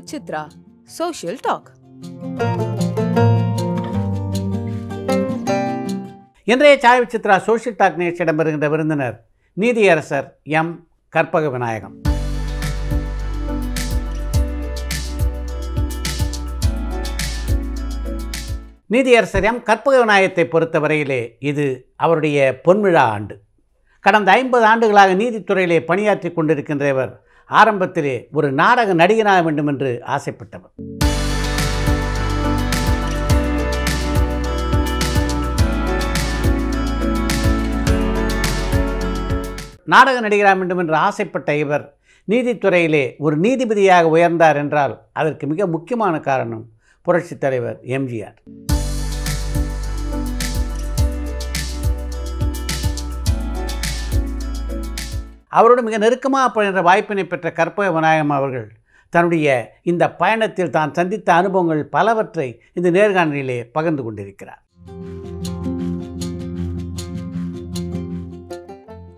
with social talk இன்றைய Sai Chitra social talk நிகழ்ச்சியிடம் வருகின்ற விருந்தினர் நீதியரசர் எம் கற்பக விநாயகம் நீதியரசர் எம் கற்பக விநாயகத்தை பொறுத்தவரையிலே இது அவருடைய பொன்விழா ஆண்டு கடந்த ஐம்பது ஆண்டுகளாக நீதித்துறையிலே பணியாற்றி கொண்டிருக்கின்ற இவர் ஆரம்பத்திலே ஒரு நாடக நடிகனாக வேண்டும் என்று ஆசைப்பட்டவர் நாடக நடிகராக வேண்டும் என்று ஆசைப்பட்ட இவர் நீதித்துறையிலே ஒரு நீதிபதியாக உயர்ந்தார் என்றால் அதற்கு மிக முக்கியமான காரணம் புரட்சித் தலைவர் எம்ஜிஆர் அவரோடு மிக நெருக்கமாக பயின்ற வாய்ப்பினை பெற்ற கற்பக விநாயகம் அவர்கள் தன்னுடைய இந்த பயணத்தில் தான் சந்தித்த அனுபவங்கள் பலவற்றை இந்த நேர்காணலிலே பகிர்ந்து கொண்டிருக்கிறார்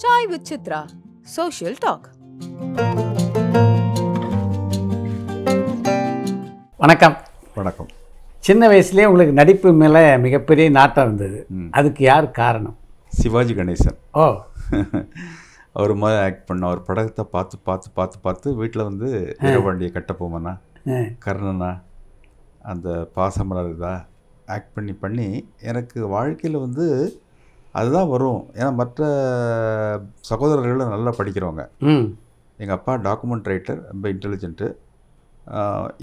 சாய் வித் சோஷியல் டாக் வணக்கம் வணக்கம் சின்ன வயசுலேயே உங்களுக்கு நடிப்பு மேலே மிகப்பெரிய நாட்டம் இருந்தது அதுக்கு யார் காரணம் சிவாஜி கணேசன் ஓ அவர் மாதிரி ஆக்ட் பண்ண அவர் படத்தை பார்த்து பார்த்து பார்த்து பார்த்து வீட்டில் வந்து வீரபாண்டியை கட்டப்போமண்ணா போமண்ணா கர்ணனா அந்த பாசமலர் இதா ஆக்ட் பண்ணி பண்ணி எனக்கு வாழ்க்கையில் வந்து அதுதான் வரும் ஏன்னா மற்ற சகோதரர்களும் நல்லா படிக்கிறவங்க எங்கள் அப்பா டாக்குமெண்ட் ரைட்டர் ரொம்ப இன்டெலிஜென்ட்டு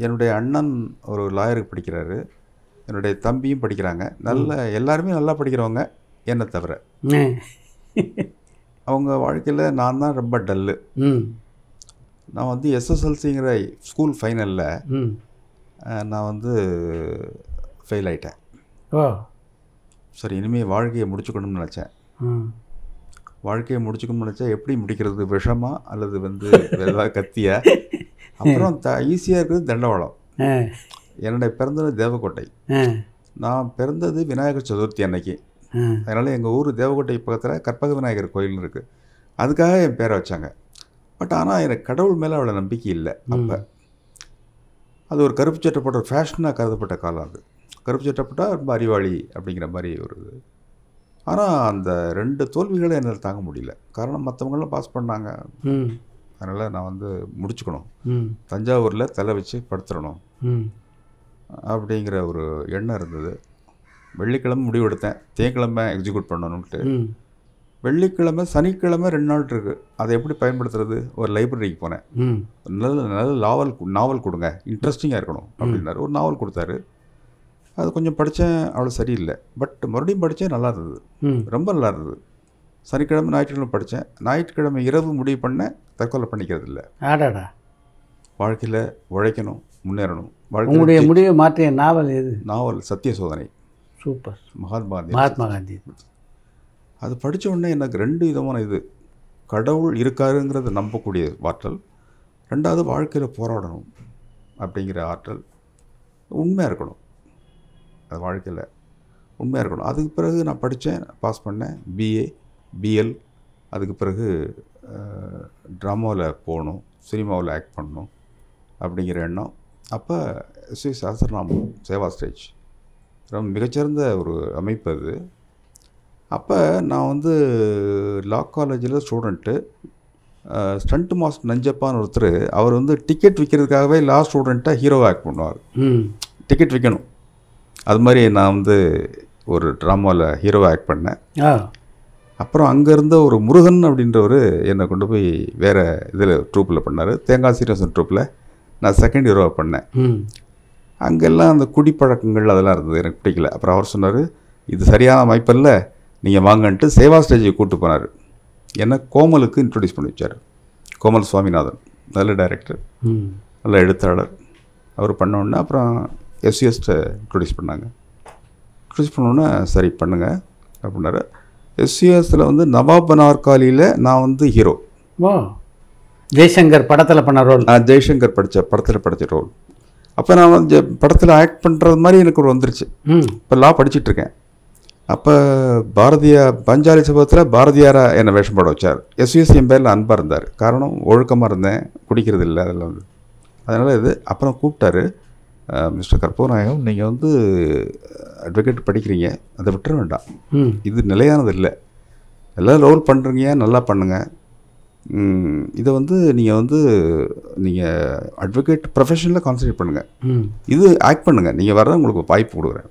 என்னுடைய அண்ணன் ஒரு லாயருக்கு படிக்கிறாரு என்னுடைய தம்பியும் படிக்கிறாங்க நல்ல எல்லாருமே நல்லா படிக்கிறவங்க என்னை தவிர அவங்க வாழ்க்கையில் நான் தான் ரொம்ப டல்லு நான் வந்து எஸ்எஸ்எல்சிங்கிற ஸ்கூல் ஃபைனலில் நான் வந்து ஃபெயில் ஆகிட்டேன் சரி இனிமேல் வாழ்க்கையை முடிச்சுக்கணும்னு நினச்சேன் வாழ்க்கையை முடிச்சுக்கணும்னு நினச்சா எப்படி முடிக்கிறது விஷமா அல்லது வந்து வெள்ளா கத்தியா அப்புறம் த ஈஸியாக இருக்கிறது தண்டவாளம் என்னுடைய பிறந்தது தேவக்கோட்டை நான் பிறந்தது விநாயகர் சதுர்த்தி அன்னைக்கு அதனால் எங்கள் ஊர் தேவகோட்டை பக்கத்தில் கற்பக விநாயகர் கோயில்னு இருக்குது அதுக்காக என் பேரை வச்சாங்க பட் ஆனால் எனக்கு கடவுள் மேலே அவ்வளோ நம்பிக்கை இல்லை அப்போ அது ஒரு கருப்பு சட்டை போட்ட ஃபேஷனாக கருதப்பட்ட காலம் அது கருப்பு சட்டை போட்டால் ரொம்ப அறிவாளி அப்படிங்கிற மாதிரி ஒரு இது ஆனால் அந்த ரெண்டு தோல்விகளை என்னால் தாங்க முடியல காரணம் மற்றவங்களாம் பாஸ் பண்ணாங்க அதனால் நான் வந்து முடிச்சுக்கணும் தஞ்சாவூரில் தலை வச்சு படுத்துடணும் அப்படிங்கிற ஒரு எண்ணம் இருந்தது வெள்ளிக்கிழமை முடிவு எடுத்தேன் தேங்கிழமை எக்ஸிக்யூட் பண்ணணும்ட்டு வெள்ளிக்கிழமை சனிக்கிழமை ரெண்டு நாள் இருக்குது அதை எப்படி பயன்படுத்துறது ஒரு லைப்ரரிக்கு போனேன் நல்ல நல்ல நாவல் நாவல் கொடுங்க இன்ட்ரெஸ்டிங்காக இருக்கணும் அப்படின்னாரு ஒரு நாவல் கொடுத்தாரு அது கொஞ்சம் படித்தேன் அவ்வளோ சரியில்லை பட் மறுபடியும் படித்தேன் நல்லா இருந்தது ரொம்ப நல்லா இருந்தது சனிக்கிழமை ஞாயிற்றுக்கிழமை படித்தேன் ஞாயிற்றுக்கிழமை இரவு முடிவு பண்ண தற்கொலை பண்ணிக்கிறது இல்லை ஆடாடா வாழ்க்கையில் உழைக்கணும் முன்னேறணும் உங்களுடைய முடிவை மாற்றிய நாவல் எது நாவல் சத்திய சோதனை சூப்பர் மகாத்மா காந்தி மகாத்மா காந்தி அது படித்த உடனே எனக்கு ரெண்டு விதமான இது கடவுள் இருக்காருங்கிறத நம்பக்கூடிய ஆற்றல் ரெண்டாவது வாழ்க்கையில் போராடணும் அப்படிங்கிற ஆற்றல் உண்மையாக இருக்கணும் அது வாழ்க்கையில் உண்மையாக இருக்கணும் அதுக்கு பிறகு நான் படித்தேன் பாஸ் பண்ணேன் பிஏ பிஎல் அதுக்கு பிறகு ட்ராமாவில் போகணும் சினிமாவில் ஆக்ட் பண்ணணும் அப்படிங்கிற எண்ணம் அப்போ ஸ்ரீ சாஸ்திரநாமம் சேவா ஸ்டேஜ் ரொம்ப மிகச்சிறந்த ஒரு அமைப்பு அது அப்போ நான் வந்து லா காலேஜில் ஸ்டூடெண்ட்டு ஸ்டண்ட் மாஸ்டர் நஞ்சப்பான்னு ஒருத்தர் அவர் வந்து டிக்கெட் விற்கிறதுக்காகவே லா ஸ்டூடெண்ட்டாக ஹீரோ ஆக்ட் பண்ணுவார் டிக்கெட் விற்கணும் அது மாதிரி நான் வந்து ஒரு ட்ராமாவில் ஹீரோ ஆக்ட் பண்ணேன் அப்புறம் இருந்த ஒரு முருகன் அப்படின்றவர் என்னை கொண்டு போய் வேறு இதில் ட்ரூப்பில் பண்ணார் தேங்காய் சீரியசன் ட்ரூப்பில் நான் செகண்ட் ஹீரோவாக பண்ணேன் அங்கெல்லாம் அந்த குடிப்பழக்கங்கள் அதெல்லாம் இருந்தது எனக்கு பிடிக்கல அப்புறம் அவர் சொன்னார் இது சரியான இல்லை நீங்கள் வாங்கன்ட்டு சேவா ஸ்டேஜை கூப்பிட்டு போனார் என்ன கோமலுக்கு இன்ட்ரடியூஸ் பண்ணி வச்சார் கோமல் சுவாமிநாதன் நல்ல டைரக்டர் நல்ல எழுத்தாளர் அவர் பண்ணோடனே அப்புறம் எஸ்சிஎஸ்ட்டை இன்ட்ரடியூஸ் பண்ணாங்க இன்ட்ரடியூஸ் பண்ணோன்னே சரி பண்ணுங்கள் அப்படின்னாரு எஸ்சிஎஸ்டில் வந்து நவாப் அனார்காலியில் நான் வந்து ஹீரோ ஜெய்சங்கர் படத்தில் பண்ண ரோல் ஜெய்சங்கர் படித்த படத்தில் படித்த ரோல் அப்போ நான் வந்து படத்தில் ஆக்ட் பண்ணுறது மாதிரி எனக்கு ஒரு வந்துருச்சு இப்போ லா இருக்கேன் அப்போ பாரதியா பஞ்சாலி சபத்தில் பாரதியாராக என்னை வேஷம் போட வச்சார் எஸ்விஎஸ்சி என் பேரில் அன்பாக இருந்தார் காரணம் ஒழுக்கமாக இருந்தேன் குடிக்கிறது இல்லை அதெல்லாம் வந்து அதனால் இது அப்புறம் கூப்பிட்டாரு மிஸ்டர் கற்பூர்நாயகம் நீங்கள் வந்து அட்வொகேட் படிக்கிறீங்க அதை விட்டுற வேண்டாம் இது நிலையானது இல்லை எல்லாம் ரோல் பண்ணுறீங்க நல்லா பண்ணுங்கள் இதை வந்து நீங்கள் வந்து நீங்கள் அட்வொகேட் ப்ரொஃபஷனில் கான்சன்ட்ரேட் பண்ணுங்கள் இது ஆக்ட் பண்ணுங்கள் நீங்கள் வர உங்களுக்கு வாய்ப்பு கொடுக்குறேன்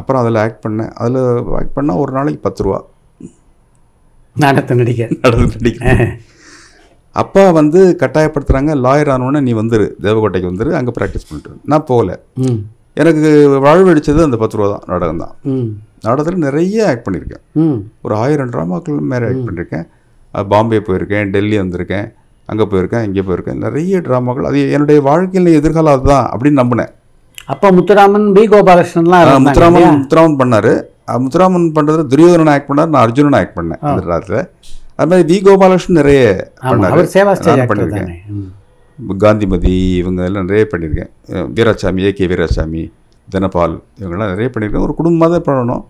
அப்புறம் அதில் ஆக்ட் பண்ணேன் அதில் ஆக்ட் பண்ணால் ஒரு நாளைக்கு பத்து ரூபா நாடகத்தை நடிக்க நாடகத்தை நடிக்க அப்பா வந்து கட்டாயப்படுத்துகிறாங்க லாயர் ஆனோடனே நீ வந்துரு தேவகோட்டைக்கு வந்துரு அங்கே ப்ராக்டிஸ் பண்ணிட்டு நான் போகல எனக்கு வாழ்வடிச்சது அந்த பத்து ரூபா தான் நாடகம் தான் நாடகத்தில் நிறைய ஆக்ட் பண்ணியிருக்கேன் ஒரு ஆயிரம் ட்ராமாக்கள் மேலே ஆக்ட் பண்ணியிருக்கேன் பாம்பே போயிருக்கேன் டெல்லி வந்திருக்கேன் அங்கே போயிருக்கேன் இங்கே போயிருக்கேன் நிறைய ட்ராமாக்கள் அது என்னுடைய வாழ்க்கையில் எதிர்காலம் அதுதான் அப்படின்னு நம்பினேன் அப்போ முத்துராமன் பி கோபாலகிருஷ்ணன்லாம் முத்துராமன் முத்துராமன் பண்ணார் முத்துராமன் பண்ணுறது துரியோதனன் ஆக்ட் பண்ணார் நான் அர்ஜுனன் ஆக்ட் பண்ணேன் அந்த ராத்தில் அது மாதிரி வி கோபாலகிருஷ்ணன் நிறைய பண்ணார் பண்ணியிருக்கேன் காந்திமதி இவங்க எல்லாம் நிறைய பண்ணியிருக்கேன் வீராசாமி ஏ கே வீராசாமி தனபால் இவங்கெல்லாம் நிறைய பண்ணியிருக்கேன் ஒரு குடும்பமாக தான் பண்ணணும்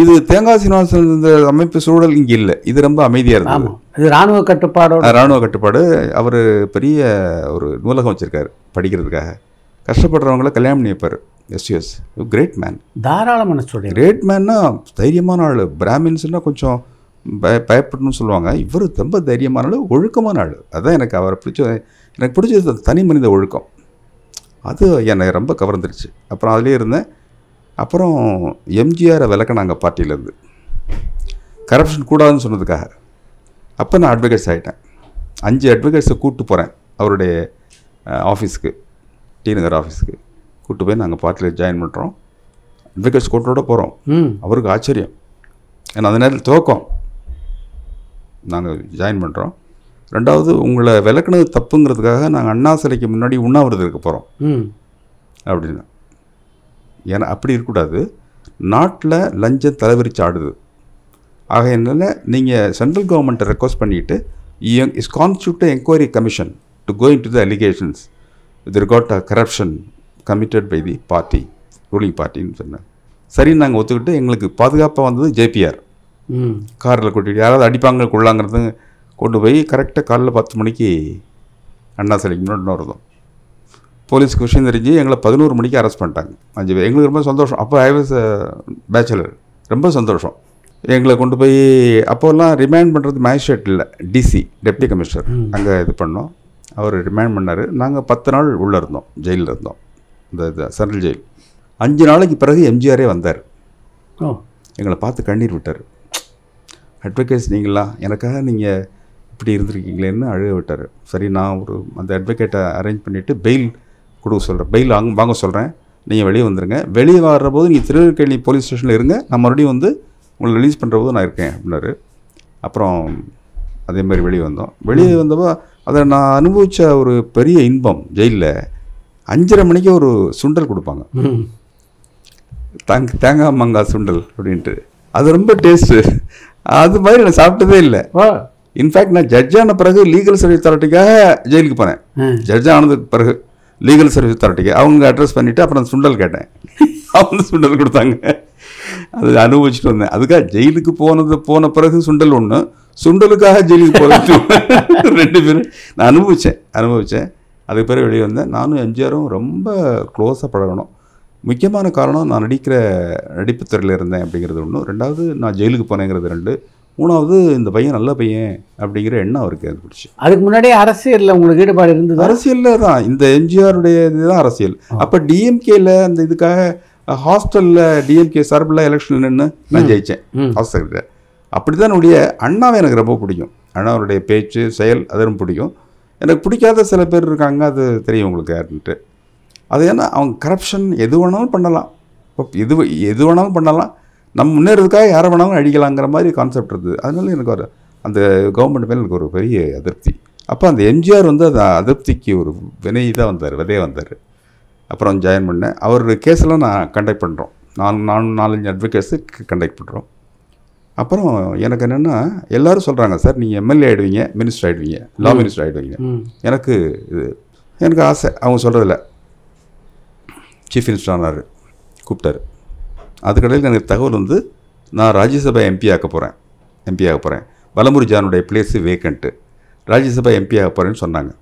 இது தேங்காய் சீனிவாசன் இந்த அமைப்பு சூழல் இங்கே இல்லை இது ரொம்ப அமைதியாக இருந்தது இது ராணுவ கட்டுப்பாடு ராணுவ கட்டுப்பாடு அவர் பெரிய ஒரு நூலகம் வச்சிருக்கார் படிக்கிறதுக்காக கஷ்டப்படுறவங்கள கல்யாணம் நியப்பார் எஸ் எஸ் கிரேட் மேன் தாராளமான ஸ்டூடெண்ட் கிரேட் மேன்னா தைரியமான ஆள் பிராமின்ஸ்னால் கொஞ்சம் பய பயப்படணும்னு சொல்லுவாங்க இவர் ரொம்ப தைரியமான ஆள் ஒழுக்கமான ஆள் அதுதான் எனக்கு அவரை பிடிச்ச எனக்கு பிடிச்சது தனி மனித ஒழுக்கம் அது என்னை ரொம்ப கவர்ந்துருச்சு அப்புறம் அதுலேயே இருந்தேன் அப்புறம் எம்ஜிஆரை விளக்கினாங்க பார்ட்டியிலேருந்து கரப்ஷன் கூடாதுன்னு சொன்னதுக்காக அப்போ நான் அட்வொகேட்ஸ் ஆகிட்டேன் அஞ்சு அட்வொகேட்ஸை கூப்பிட்டு போகிறேன் அவருடைய ஆஃபீஸுக்கு டி நகர் ஆஃபீஸுக்கு கூப்பிட்டு போய் நாங்கள் பார்ட்டியில் ஜாயின் பண்ணுறோம் அட்வொகேட்ஸ் கூட்டோட போகிறோம் அவருக்கு ஆச்சரியம் ஏன்னா அந்த நேரத்தில் துவக்கம் நாங்கள் ஜாயின் பண்ணுறோம் ரெண்டாவது உங்களை விளக்குனது தப்புங்கிறதுக்காக நாங்கள் அண்ணா சிலைக்கு முன்னாடி உண்ணாவிரதம் இருக்க போகிறோம் அப்படின்னு ஏன்னா அப்படி இருக்கக்கூடாது நாட்டில் லஞ்சம் தலைவரிச்சு ஆடுது ஆக என்னால் நீங்கள் சென்ட்ரல் கவர்மெண்ட்டை ரெக்வஸ்ட் பண்ணிவிட்டு எங் is constitute enquiry commission to going to the allegations with regard a corruption committed by the party ruling பார்ட்டின்னு சொன்னேன் சரி நாங்கள் ஒத்துக்கிட்டு எங்களுக்கு பாதுகாப்பாக வந்தது ஜேபிஆர் காரில் கூட்டிகிட்டு யாராவது அடிப்பாங்க கொள்ளாங்கிறது கொண்டு போய் கரெக்டாக காலைல பத்து மணிக்கு அண்ணா சிலைக்கு முன்னாடி வருதோம் போலீஸ்க்கு விஷயம் தெரிஞ்சு எங்களை பதினோரு மணிக்கு அரெஸ்ட் பண்ணிட்டாங்க அஞ்சு பேர் எங்களுக்கு ரொம்ப சந்தோஷம் அப்போ ஐ வாஸ் பேச்சுலர் ரொம்ப சந்தோஷம் எங்களை கொண்டு போய் அப்போல்லாம் ரிமைண்ட் பண்ணுறது மேஜிஸ்ட்ரேட் இல்லை டிசி டெப்டி கமிஷனர் அங்கே இது பண்ணோம் அவர் ரிமைண்ட் பண்ணார் நாங்கள் பத்து நாள் உள்ளே இருந்தோம் ஜெயிலில் இருந்தோம் இந்த சென்ட்ரல் ஜெயில் அஞ்சு நாளைக்கு பிறகு எம்ஜிஆரே வந்தார் எங்களை பார்த்து கண்ணீர் விட்டார் அட்வொகேட்ஸ் நீங்களா எனக்காக நீங்கள் இப்படி இருந்திருக்கீங்களேன்னு அழுக விட்டார் சரி நான் ஒரு அந்த அட்வொகேட்டை அரேஞ்ச் பண்ணிவிட்டு பெயில் கொடுக்க சொல்கிறேன் பெயில் வாங்க வாங்க சொல்கிறேன் நீங்கள் வெளியே வந்துடுங்க வெளியே வர்ற போது நீங்கள் திருநெல்வேலி போலீஸ் ஸ்டேஷனில் இருங்க நான் மறுபடியும் வந்து உங்களை ரிலீஸ் பண்ணுற போது நான் இருக்கேன் அப்படின்னாரு அப்புறம் அதேமாதிரி வெளியே வந்தோம் வெளியே வந்தப்போ அதை நான் அனுபவித்த ஒரு பெரிய இன்பம் ஜெயிலில் அஞ்சரை மணிக்கு ஒரு சுண்டல் கொடுப்பாங்க தங் தேங்காய் மங்காய் சுண்டல் அப்படின்ட்டு அது ரொம்ப டேஸ்ட்டு அது மாதிரி நான் சாப்பிட்டதே இல்லை இன்ஃபேக்ட் நான் ஜட்ஜான பிறகு லீகல் சர்வீஸ் அத்தாரிட்டிக்காக ஜெயிலுக்கு போனேன் ஜட்ஜ் ஆனதுக்கு பிறகு லீகல் சர்வீஸ் அத்தாரிட்டிக்கு அவங்க அட்ரஸ் பண்ணிவிட்டு அப்புறம் சுண்டல் கேட்டேன் அவங்க சுண்டல் கொடுத்தாங்க அது அனுபவிச்சுட்டு வந்தேன் அதுக்காக ஜெயிலுக்கு போனது போன பிறகு சுண்டல் ஒன்று சுண்டலுக்காக ஜெயிலுக்கு போகிறது ரெண்டு பேரும் நான் அனுபவித்தேன் அனுபவித்தேன் அதுக்கு பிறகு வெளியே வந்தேன் நானும் எம்ஜிஆரும் ரொம்ப க்ளோஸாக பழகணும் முக்கியமான காரணம் நான் நடிக்கிற நடிப்புத்துறையில் இருந்தேன் அப்படிங்கிறது ஒன்று ரெண்டாவது நான் ஜெயிலுக்கு போனேங்கிறது ரெண்டு மூணாவது இந்த பையன் நல்ல பையன் அப்படிங்கிற எண்ணம் அவருக்கு ஏற்பட்டுச்சு அதுக்கு முன்னாடியே அரசியலில் உங்களுக்கு ஈடுபாடு இருந்தது அரசியலில் தான் இந்த எம்ஜிஆருடைய இதுதான் அரசியல் அப்போ டிஎம்கேல அந்த இதுக்காக ஹாஸ்டலில் டிஎம்கே சார்பில் எலெக்ஷன் நின்று நான் ஜெயித்தேன் ஹாஸ்டல் அப்படி தான் என்னுடைய அண்ணாவை எனக்கு ரொம்ப பிடிக்கும் அண்ணாவுடைய பேச்சு செயல் அது ரொம்ப பிடிக்கும் எனக்கு பிடிக்காத சில பேர் இருக்காங்க அது தெரியும் உங்களுக்கு யாருன்ட்டு அது ஏன்னா அவங்க கரப்ஷன் எது வேணாலும் பண்ணலாம் இப்போ எது எது வேணாலும் பண்ணலாம் நம்ம முன்னேறதுக்காக யாரை வேணாலும் அடிக்கலாங்கிற மாதிரி கான்செப்ட் இருந்தது அதனால எனக்கு ஒரு அந்த கவர்மெண்ட் மேலே எனக்கு ஒரு பெரிய அதிருப்தி அப்போ அந்த எம்ஜிஆர் வந்து அந்த அதிருப்திக்கு ஒரு வினை தான் வந்தார் விதையாக வந்தார் அப்புறம் ஜாயின் பண்ணேன் அவர் கேஸெல்லாம் நான் கண்டக்ட் பண்ணுறோம் நான் நாலு நாலஞ்சு அட்வொகேட்ஸு கண்டக்ட் பண்ணுறோம் அப்புறம் எனக்கு என்னென்னா எல்லோரும் சொல்கிறாங்க சார் நீங்கள் எம்எல்ஏ ஆகிடுவீங்க மினிஸ்டர் ஆகிடுவீங்க லா மினிஸ்டர் ஆகிடுவீங்க எனக்கு இது எனக்கு ஆசை அவங்க சொல்கிறதில்ல சீஃப் மினிஸ்டர் ஆனார் கூப்பிட்டாரு அதுக்கடையில் எனக்கு தகவல் வந்து நான் ராஜ்யசபா எம்பி ஆக்க போகிறேன் எம்பி ஆக போகிறேன் வலமுரி ஜானுடைய பிளேஸு வேக்கண்ட்டு ராஜ்யசபா எம்பி ஆக போகிறேன்னு சொன்னாங்க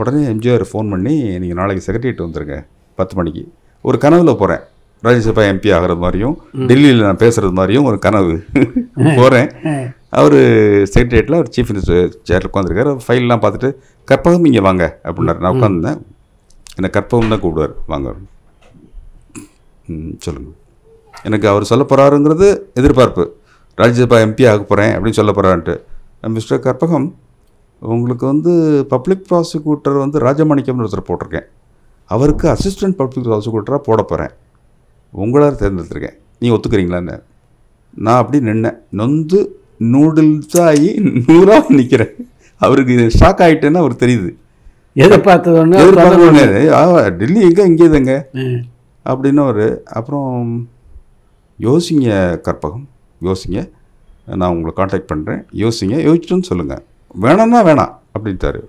உடனே எம்ஜிஆர் ஃபோன் பண்ணி நீங்கள் நாளைக்கு செக்ரட்டரியேட் வந்துடுங்க பத்து மணிக்கு ஒரு கனவில் போகிறேன் ராஜ்யசபா எம்பி ஆகிறது மாதிரியும் டெல்லியில் நான் பேசுகிறது மாதிரியும் ஒரு கனவு போகிறேன் அவர் செக்ரட்டரியேட்டில் அவர் சீஃப் மினிஸ்டர் சேரில் உட்காந்துருக்காரு ஃபைல்லாம் பார்த்துட்டு கற்பகம் இங்கே வாங்க அப்படின்னாரு நான் உட்காந்துருந்தேன் என்னை கற்பகம் தான் கூப்பிடுவார் வாங்க சொல்லுங்கள் எனக்கு அவர் சொல்ல போகிறாருங்கிறது எதிர்பார்ப்பு ராஜ்யசபா எம்பி ஆக போகிறேன் அப்படின்னு சொல்ல போகிறான்ட்டு மிஸ்டர் கற்பகம் உங்களுக்கு வந்து பப்ளிக் ப்ராசிக்யூட்டர் வந்து ராஜமாணிக்கம்னு ஒருத்தர் போட்டிருக்கேன் அவருக்கு அசிஸ்டன்ட் பப்ளிக் ப்ராசிக்யூட்டராக போட போகிறேன் உங்களால் தேர்ந்தெடுத்திருக்கேன் நீங்கள் ஒத்துக்கிறீங்களான்னு நான் அப்படி நின்னேன் நொந்து நூடுல்ஸாகி நூறாக நிற்கிறேன் அவருக்கு ஷாக் ஆகிட்டேன்னு அவருக்கு தெரியுது எதை எதிர்பார்த்தது டெல்லி எங்கே இங்கே இதுங்க அப்படின்னு அவர் அப்புறம் யோசிங்க கற்பகம் யோசிங்க நான் உங்களை காண்டாக்ட் பண்ணுறேன் யோசிங்க யோசிச்சுன்னு சொல்லுங்கள் வேணாம்னா வேணாம் அப்படின்ட்டாரு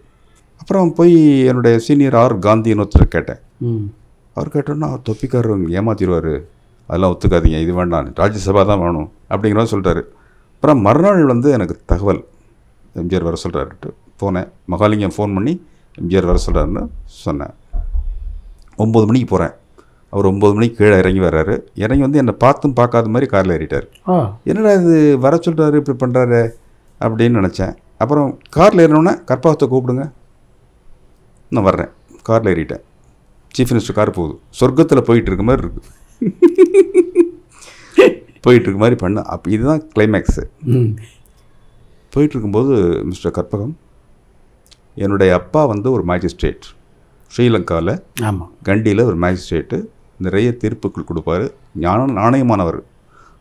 அப்புறம் போய் என்னுடைய சீனியர் ஆர் காந்தின்னு ஒருத்தர் கேட்டேன் அவர் கேட்டோன்னா அவர் தொப்பிக்காரர் ஏமாத்திடுவார் அதெல்லாம் ஒத்துக்காதீங்க இது வேண்டாம் ராஜ்யசபா தான் வேணும் அப்படிங்கிற சொல்லிட்டாரு அப்புறம் மறுநாள் வந்து எனக்கு தகவல் எம்ஜிஆர் வர சொல்கிறாருட்டு போனேன் மகாலிங்கம் ஃபோன் பண்ணி எம்ஜிஆர் வர சொல்கிறாருன்னு சொன்னேன் ஒம்பது மணிக்கு போகிறேன் அவர் ஒம்பது மணிக்கு கீழே இறங்கி வர்றாரு இறங்கி வந்து என்னை பார்த்தும் பார்க்காத மாதிரி காரில் ஏறிட்டார் என்னடா இது வர சொல்கிறாரு இப்படி பண்ணுறாரு அப்படின்னு நினச்சேன் அப்புறம் காரில் ஏறினோன்னே கற்பகத்தை கூப்பிடுங்க நான் வர்றேன் காரில் ஏறிட்டேன் சீஃப் மினிஸ்டர் கார் போகுது சொர்க்கத்தில் போயிட்டு இருக்க மாதிரி இருக்குது போயிட்டு இருக்க மாதிரி பண்ண அப் இதுதான் கிளைமேக்ஸு போயிட்டு இருக்கும்போது மிஸ்டர் கற்பகம் என்னுடைய அப்பா வந்து ஒரு மேஜிஸ்ட்ரேட் ஸ்ரீலங்காவில் ஆமாம் கண்டியில் ஒரு மேஜிஸ்ட்ரேட்டு நிறைய தீர்ப்புகள் கொடுப்பார் ஞானம் நாணயமானவர்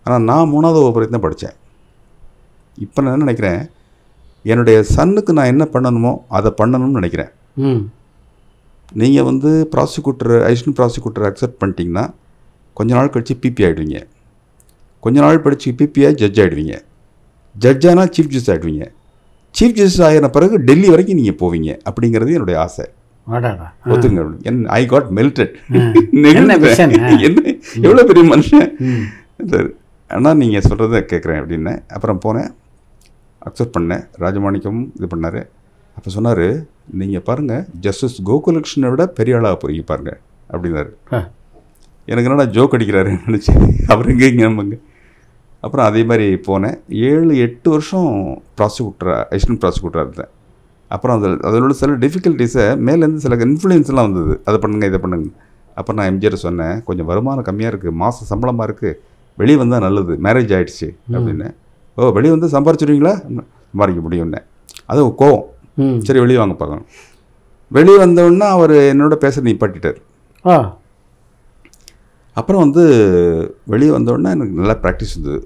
ஆனால் நான் மூணாவது வகுப்பு தான் படித்தேன் இப்போ நான் என்ன நினைக்கிறேன் என்னுடைய சன்னுக்கு நான் என்ன பண்ணணுமோ அதை பண்ணணும்னு நினைக்கிறேன் நீங்கள் வந்து ப்ராசிக்யூட்டர் அடிஷ்னல் ப்ராசிக்யூட்டர் அக்செப்ட் பண்ணிட்டீங்கன்னா கொஞ்ச நாள் கழித்து பிபி ஆகிடுவீங்க கொஞ்ச நாள் படித்து பிபியாக ஜட்ஜ் ஆகிடுவீங்க ஜட்ஜானால் சீஃப் ஜஸ்டிஸ் ஆகிடுவீங்க சீஃப் ஜஸ்டிஸ் ஆகிற பிறகு டெல்லி வரைக்கும் நீங்கள் போவீங்க அப்படிங்கிறது என்னுடைய ஆசை ஒத்துங்க என் ஐ காட் மெல்டட் என்ன எவ்வளோ பெரிய மனுஷன் ஆனால் நீங்கள் சொல்கிறத கேட்குறேன் அப்படின்னு அப்புறம் போனேன் அக்செப்ட் பண்ணேன் ராஜமாணிக்கமும் இது பண்ணார் அப்போ சொன்னார் நீங்கள் பாருங்கள் ஜஸ்டிஸ் கோகுலக்ஷ்ணனை விட பெரிய ஆளாக போய் பாருங்கள் அப்படின்னாரு எனக்கு என்னடா ஜோக் அடிக்கிறாரு நினச்சி அவர் எங்கே இங்கே நம்மங்க அப்புறம் அதே மாதிரி போனேன் ஏழு எட்டு வருஷம் ப்ராசிக்யூட்டராக அசிஸ்டன்ட் ப்ராசிக்யூட்டராக இருந்தேன் அப்புறம் அதில் அதில் உள்ள சில டிஃபிகல்ட்டிஸை மேலேருந்து சில இன்ஃப்ளூயன்ஸ்லாம் வந்தது அதை பண்ணுங்கள் இதை பண்ணுங்கள் அப்புறம் நான் எம்ஜிஆர் சொன்னேன் கொஞ்சம் வருமானம் கம்மியாக இருக்குது மாதம் சம்பளமாக இருக்குது வெளியே வந்தால் நல்லது மேரேஜ் ஆகிடுச்சு அப்படின்னு ஓ வெளியே வந்து சம்பாரிச்சிடுவீங்களா சம்பாதிக்க முடியும்னே அது கோவம் சரி வெளியே வாங்க பார்க்கணும் வெளியே வந்தோடனே அவர் என்னோட பேச நிப்பாட்டிட்டார் அப்புறம் வந்து வெளியே வந்தோடனே எனக்கு நல்லா ப்ராக்டிஸ் இருந்தது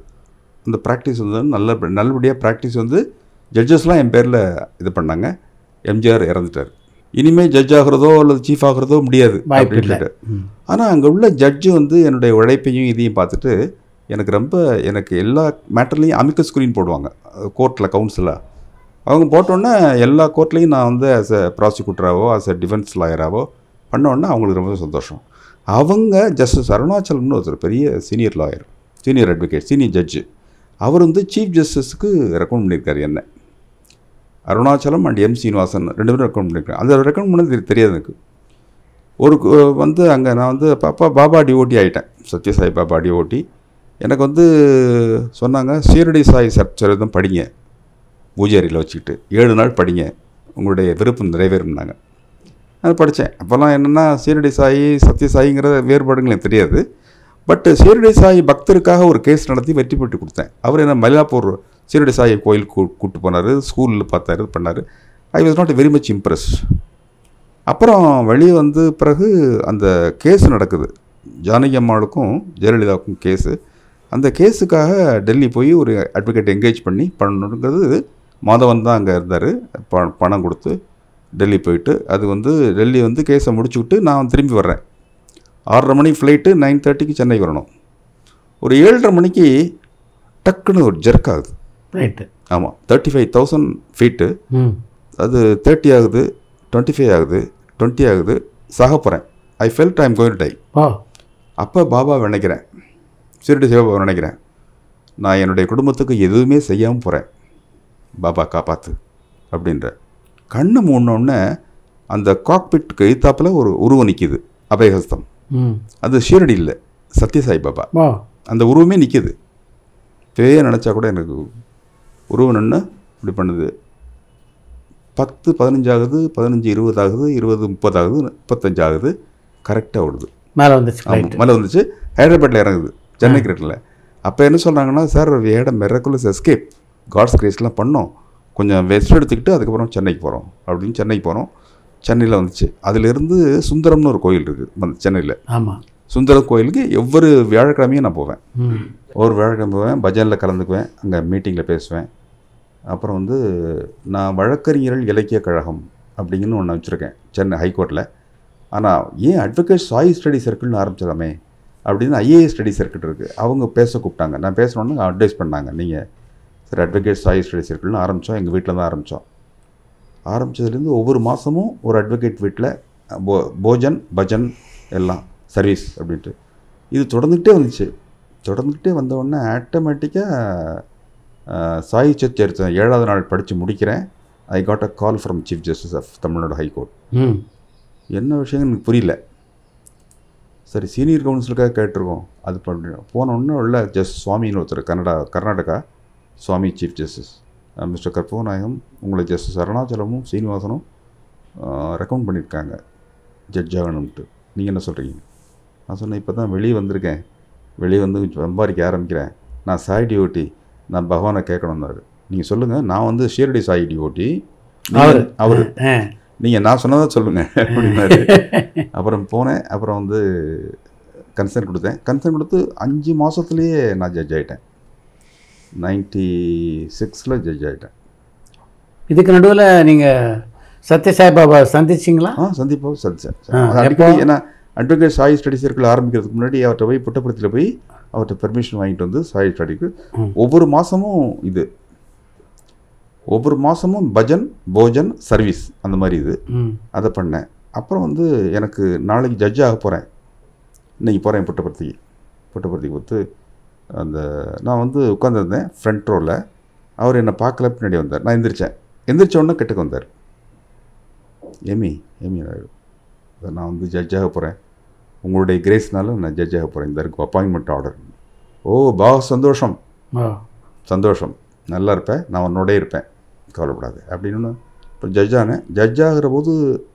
அந்த ப்ராக்டிஸ் வந்து நல்ல நல்லபடியாக ப்ராக்டிஸ் வந்து ஜட்ஜஸ்லாம் என் பேரில் இது பண்ணாங்க எம்ஜிஆர் இறந்துட்டார் இனிமேல் ஜட்ஜ் ஆகிறதோ அல்லது சீஃப் ஆகிறதோ முடியாது ஆனால் அங்கே உள்ள ஜட்ஜு வந்து என்னுடைய உழைப்பையும் இதையும் பார்த்துட்டு எனக்கு ரொம்ப எனக்கு எல்லா மேட்டர்லேயும் அமிக்க ஸ்க்ரீன் போடுவாங்க கோர்ட்டில் கவுன்சிலாக அவங்க போட்டோன்னே எல்லா கோர்ட்லேயும் நான் வந்து ஆஸ் எ ப்ராசிக்யூட்டராகவோ ஆஸ் எ டிஃபென்ஸ் லாயராகவோ பண்ணோன்னே அவங்களுக்கு ரொம்ப சந்தோஷம் அவங்க ஜஸ்டிஸ் அருணாச்சலம்னு ஒருத்தர் பெரிய senior lawyer senior advocate senior judge அவர் வந்து சீஃப் ஜஸ்டிஸுக்கு ரெக்கமெண்ட் பண்ணியிருக்காரு என்ன அருணாச்சலம் அண்ட் எம் சீனிவாசன் ரெண்டு பேரும் ரெக்கமெண்ட் பண்ணியிருக்கேன் அதை ரெக்கமெண்ட் பண்ணது தெரியாது எனக்கு ஒரு வந்து அங்கே நான் வந்து பாப்பா பாபா டிஓட்டி ஆகிட்டேன் சத்யசாய் பாபா டிஓட்டி எனக்கு வந்து சொன்னாங்க சீரடி சாய் சச்சரிதம் படிங்க பூஜாரியில் வச்சுக்கிட்டு ஏழு நாள் படிங்க உங்களுடைய விருப்பம் நிறைவேறும்னாங்க அது படித்தேன் அப்போல்லாம் என்னென்னா சீரடி சாயி சத்யசாயிங்கிற வேறுபாடுகள் எனக்கு தெரியாது பட்டு சீரடி சாய் பக்தருக்காக ஒரு கேஸ் நடத்தி வெற்றி பெற்று கொடுத்தேன் அவர் என்ன மயிலாப்பூர் சீரடி சாய் கோயிலுக்கு கூப்பிட்டு போனார் ஸ்கூலில் பார்த்தாரு பண்ணார் I was not very much impress அப்புறம் வெளியே வந்து பிறகு அந்த கேஸ் நடக்குது ஜானகி அம்மாளுக்கும் ஜெயலலிதாவுக்கும் கேஸு அந்த கேஸுக்காக டெல்லி போய் ஒரு அட்வொகேட் என்கேஜ் பண்ணி பண்ணணுங்கிறது மாதவன் தான் அங்கே இருந்தார் ப பணம் கொடுத்து டெல்லி போயிட்டு அது வந்து டெல்லி வந்து கேஸை முடிச்சுக்கிட்டு நான் திரும்பி வர்றேன் ஆறரை மணி ஃப்ளைட்டு நைன் தேர்ட்டிக்கு சென்னைக்கு வரணும் ஒரு ஏழரை மணிக்கு டக்குன்னு ஒரு ஜெர்க் ஆகுது ரைட்டு ஆமாம் தேர்ட்டி ஃபைவ் தௌசண்ட் ஃபீட்டு அது தேர்ட்டி ஆகுது டுவெண்ட்டி ஃபைவ் ஆகுது டுவெண்ட்டி ஆகுது சாக போகிறேன் ஐ ஃபெல் டைம் கோயில் டை அப்போ பாபா நினைக்கிறேன் சிறுடி சிவபாபா நினைக்கிறேன் நான் என்னுடைய குடும்பத்துக்கு எதுவுமே செய்யாமல் போகிறேன் பாபா காப்பாற்று அப்படின்ற கண்ணு மூணோடனே அந்த காக்பிட்டுக்கு எழுத்தாப்பில் ஒரு உருவம் நிற்கிது அபயஹஸ்தம் அது ஷீரடி இல்லை சத்யசாய் பாபா அந்த உருவமே நிற்கிது பேய நினச்சா கூட எனக்கு உருவம் இப்படி பண்ணுது பத்து பதினஞ்சாகுது பதினஞ்சு இருபதாகுது இருபது முப்பதாகுது ஆகுது கரெக்டாக ஓடுது மேலே வந்துச்சு மேலே வந்துச்சு ஹைதராபாத்தில் இறங்குது சென்னை கிரேட்டில் அப்போ என்ன சொல்கிறாங்கன்னா சார் ஒரு மெரக்குலஸ் எஸ்கேப் காட்ஸ் கிரேஸ்லாம் பண்ணோம் கொஞ்சம் வெஸ்ட் எடுத்துக்கிட்டு அதுக்கப்புறம் சென்னைக்கு போகிறோம் அப்படின்னு சென்னைக்கு போகிறோம் சென்னையில் வந்துச்சு அதிலிருந்து சுந்தரம்னு ஒரு கோயில் இருக்குது சென்னையில் ஆமாம் சுந்தரம் கோயிலுக்கு ஒவ்வொரு வியாழக்கிழமையும் நான் போவேன் ஒவ்வொரு வியாழக்கிழமை போவேன் பஜனில் கலந்துக்குவேன் அங்கே மீட்டிங்கில் பேசுவேன் அப்புறம் வந்து நான் வழக்கறிஞர்கள் இலக்கிய கழகம் அப்படிங்கன்னு ஒன்று வச்சுருக்கேன் சென்னை ஹைகோர்ட்டில் ஆனால் ஏன் அட்வொகேட் சாய் ஸ்டடி சர்க்கிள்னு ஆரம்பிச்சிடாமே அப்படின்னு ஐஏஎஸ் ஸ்டடி சர்க்கிள் இருக்குது அவங்க பேச கூப்பிட்டாங்க நான் பேசணுன்னு அட்வைஸ் பண்ணாங்க நீங்கள் சார் அட்வொகேட் சாய் ஸ்டடி சர்க்கிள்னு ஆரம்பித்தோம் எங்கள் வீட்டில் தான் ஆரம்பித்தோம் ஆரம்பித்ததுலேருந்து ஒவ்வொரு மாதமும் ஒரு அட்வொகேட் வீட்டில் போ போஜன் பஜன் எல்லாம் சர்வீஸ் அப்படின்ட்டு இது தொடர்ந்துக்கிட்டே வந்துச்சு தொடர்ந்துக்கிட்டே வந்தவுடனே ஆட்டோமேட்டிக்காக சாகித்ய சரித்திரம் ஏழாவது நாள் படித்து முடிக்கிறேன் I got a call from chief justice of Tamil Nadu high court என்ன விஷயம் எனக்கு புரியல சரி சீனியர் கவுன்சிலுக்காக கேட்டிருக்கோம் அது பண்ண போனோன்னு உள்ள ஜஸ்ட் சுவாமின்னு ஒருத்தர் Kannada Karnataka Swami chief justice mister Karpaganayagam உங்களை ஜஸ்டிஸ் அருணாச்சலமும் சீனிவாசனும் ரெக்கமெண்ட் பண்ணியிருக்காங்க ஜட்ஜ் ஆகணும்ட்டு நீங்கள் என்ன சொல்கிறீங்க நான் சொன்னேன் இப்போ தான் வெளியே வந்திருக்கேன் வெளியே வந்து சம்பாதிக்க ஆரம்பிக்கிறேன் நான் சாய் டியூட்டி நான் பகவானை கேட்கணும்னாரு நீங்கள் சொல்லுங்கள் நான் வந்து ஷீரடி சாயிடி ஓட்டி அவர் அவர் நீங்கள் நான் சொன்னதை சொல்லுங்கள் அப்படின்னாரு அப்புறம் போனேன் அப்புறம் வந்து கன்சர்ன் கொடுத்தேன் கன்சர்ன் கொடுத்து அஞ்சு மாதத்துலேயே நான் ஜட்ஜ் ஆகிட்டேன் நைன்டி சிக்ஸில் ஜட்ஜ் ஆகிட்டேன் இதுக்கு நடுவில் நீங்கள் சத்யசாய் பாபா சந்திச்சிங்களா ஆ சந்திப்பா சந்திச்சேன் ஏன்னா அட்வொகேட் சாய் ஸ்டடி சர்க்கிள் ஆரம்பிக்கிறதுக்கு முன்னாடி அவர்கிட்ட போய் புட்டப்படுத்தியில் போய் அவர்கிட்ட பெர்மிஷன் வாங்கிட்டு வந்து சாய் ஸ்டடிக்கு ஒவ்வொரு மாதமும் இது ஒவ்வொரு மாதமும் பஜன் போஜன் சர்வீஸ் அந்த மாதிரி இது அதை பண்ணேன் அப்புறம் வந்து எனக்கு நாளைக்கு ஜட்ஜாக போகிறேன் இன்றைக்கி போகிறேன் புட்டபர்த்திக்கு புட்டபர்த்திக்கு கொடுத்து அந்த நான் வந்து உட்காந்துருந்தேன் ஃப்ரண்ட் ரோவில் அவர் என்னை பார்க்கல பின்னாடி வந்தார் நான் எந்திரிச்சேன் எந்திரிச்சோடனே உடனே வந்தார் எமி எமி நான் வந்து ஜட்ஜாக போகிறேன் உங்களுடைய கிரேஸ்னால நான் ஜட்ஜ் ஆக போகிறேன் இந்த இருக்கு அப்பாயின்மெண்ட் ஆர்டர் ஓ பா சந்தோஷம் சந்தோஷம் நல்லா இருப்பேன் நான் உன்னோடே இருப்பேன் கவலைப்படாது அப்படின்னு இப்போ ஜட்ஜ் ஆனேன் ஜட்ஜ் ஆகிற போது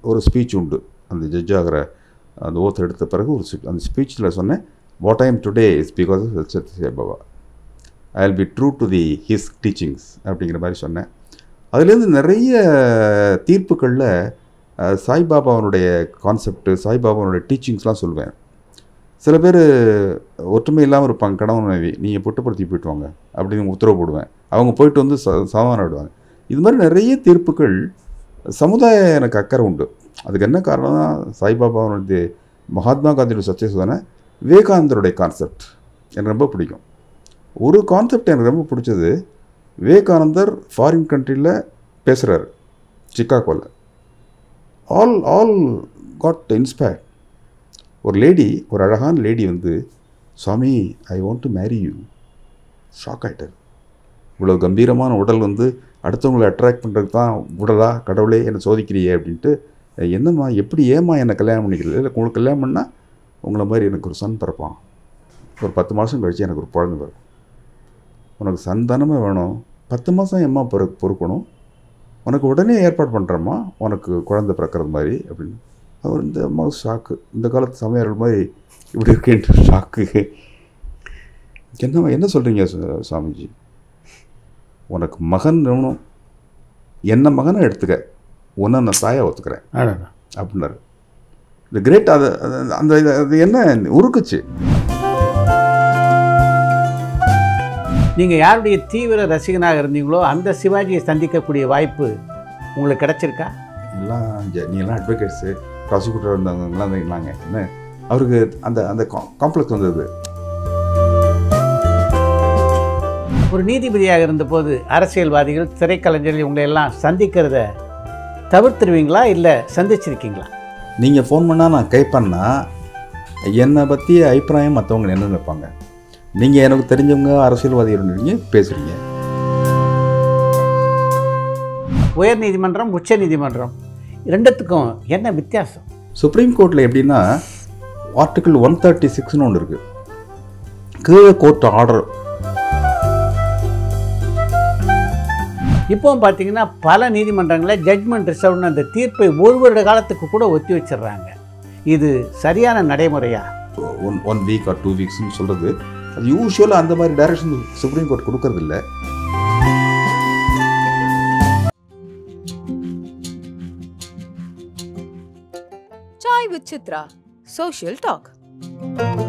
ஒரு ஸ்பீச் உண்டு அந்த ஜட்ஜ் ஆகிற அந்த ஓத்து எடுத்த பிறகு ஒரு அந்த ஸ்பீச்சில் சொன்னேன் what I am today is because of Sathya Sai Baba I will be true to the his teachings அப்படிங்கிற மாதிரி சொன்னேன் அதுலேருந்து நிறைய தீர்ப்புகளில் சாய்பாபாவனுடைய கான்செப்ட்டு சாய்பாபாவனுடைய டீச்சிங்ஸ்லாம் சொல்லுவேன் சில பேர் ஒற்றுமை இல்லாமல் இருப்பாங்க கணவன் மனைவி நீங்கள் புட்டுப்படுத்தி போயிட்டு வாங்க அப்படின்னு உத்தரவு போடுவேன் அவங்க போயிட்டு வந்து ச சமாதானம் விடுவாங்க இது மாதிரி நிறைய தீர்ப்புகள் சமுதாய எனக்கு அக்கறை உண்டு அதுக்கு என்ன காரணம்னா சாய்பாபாவனுடைய மகாத்மா காந்தியோட சத்திய சோதனை விவேகானந்தருடைய கான்செப்ட் எனக்கு ரொம்ப பிடிக்கும் ஒரு கான்செப்ட் எனக்கு ரொம்ப பிடிச்சது விவேகானந்தர் ஃபாரின் கண்ட்ரியில் பேசுகிறார் சிக்காகோவில் ஆல் ஆல் காட் இன்ஸ்பயர் ஒரு லேடி ஒரு அழகான லேடி வந்து Swami I want to marry you shock ஆகிட்டார் இவ்வளோ கம்பீரமான உடல் வந்து அடுத்தவங்களை அட்ராக்ட் பண்ணுறது தான் உடலா கடவுளே என்னை சோதிக்கிறியே அப்படின்ட்டு என்னம்மா எப்படி ஏம்மா என்னை கல்யாணம் பண்ணிக்கிறது இல்லை உங்களுக்கு கல்யாணம் பண்ணால் உங்களை மாதிரி எனக்கு ஒரு சன் பிறப்பான் ஒரு பத்து மாதம் கழித்து எனக்கு ஒரு குழந்தை பிறக்கும் உனக்கு சந்தானமாக வேணும் பத்து மாதம் ஏம்மா பிற பொறுக்கணும் உனக்கு உடனே ஏற்பாடு பண்ணுறோமா உனக்கு குழந்த பிறக்கிறது மாதிரி அப்படின்னு அவர் இந்த அம்மா ஷாக்கு இந்த காலத்து சமையல் மாதிரி இப்படி இருக்கின்ற ஷாக்கு என்ன என்ன சொல்கிறீங்க சாமிஜி உனக்கு மகன் வேணும் என்ன மகனை எடுத்துக்க உன்னை நான் தாயாக ஒத்துக்கிறேன் அப்படின்னாரு இந்த கிரேட் அது அந்த இது அது என்ன உருக்குச்சு நீங்கள் யாருடைய தீவிர ரசிகனாக இருந்தீங்களோ அந்த சிவாஜியை சந்திக்கக்கூடிய வாய்ப்பு உங்களுக்கு கிடச்சிருக்கா எல்லாம் நீங்கள்லாம் அட்வொகேட்ஸு ப்ராசிக்யூட்டர் இருந்தவங்கலாம் இருந்தாங்க என்ன அவருக்கு அந்த அந்த காம்ப்ளெக்ஸ் வந்தது ஒரு நீதிபதியாக இருந்தபோது அரசியல்வாதிகள் திரைக்கலைஞர்கள் இவங்களை எல்லாம் சந்திக்கிறத தவிர்த்துருவீங்களா இல்லை சந்திச்சிருக்கீங்களா நீங்கள் ஃபோன் பண்ணால் நான் பண்ணால் என்னை பற்றி அபிப்பிராயம் மற்றவங்க என்ன நினைப்பாங்க நீங்கள் எனக்கு தெரிஞ்சவங்க நீங்கள் பேசுகிறீங்க உயர் நீதிமன்றம் உச்ச நீதிமன்றம் ரெண்டுத்துக்கும் என்ன வித்தியாசம் சுப்ரீம் கோர்ட்டில் எப்படின்னா ஆர்டிக்கிள் ஒன் தேர்ட்டி சிக்ஸ்னு ஒன்று இருக்குது கீழே கோர்ட் ஆர்டர் இப்போ பார்த்தீங்கன்னா பல நீதிமன்றங்களில் ஜட்மெண்ட் ரிசர்வ்னு அந்த தீர்ப்பை ஒரு வருட காலத்துக்கு கூட ஒத்தி வச்சிடுறாங்க இது சரியான நடைமுறையா one one week or two வீக்ஸ்னு சொல்கிறது அது யூஸ்வலாக அந்த மாதிரி டைரக்ஷன் சுப்ரீம் கோர்ட் கொடுக்கறதில்ல Sai with Chitra social talk